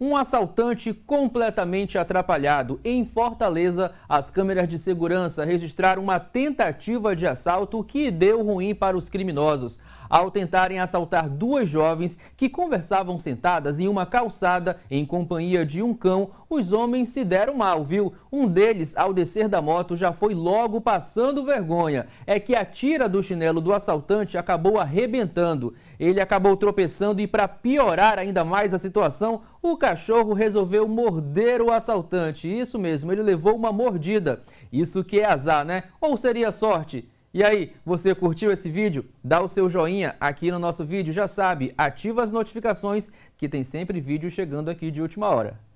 Um assaltante completamente atrapalhado em Fortaleza, as câmeras de segurança registraram uma tentativa de assalto que deu ruim para os criminosos. Ao tentarem assaltar duas jovens que conversavam sentadas em uma calçada em companhia de um cão, os homens se deram mal, viu? Um deles, ao descer da moto, já foi logo passando vergonha. É que a tira do chinelo do assaltante acabou arrebentando. Ele acabou tropeçando e, para piorar ainda mais a situação, o cachorro resolveu morder o assaltante. Isso mesmo, ele levou uma mordida. Isso que é azar, né? Ou seria sorte? E aí, você curtiu esse vídeo? Dá o seu joinha aqui no nosso vídeo, já sabe, ativa as notificações que tem sempre vídeo chegando aqui de última hora.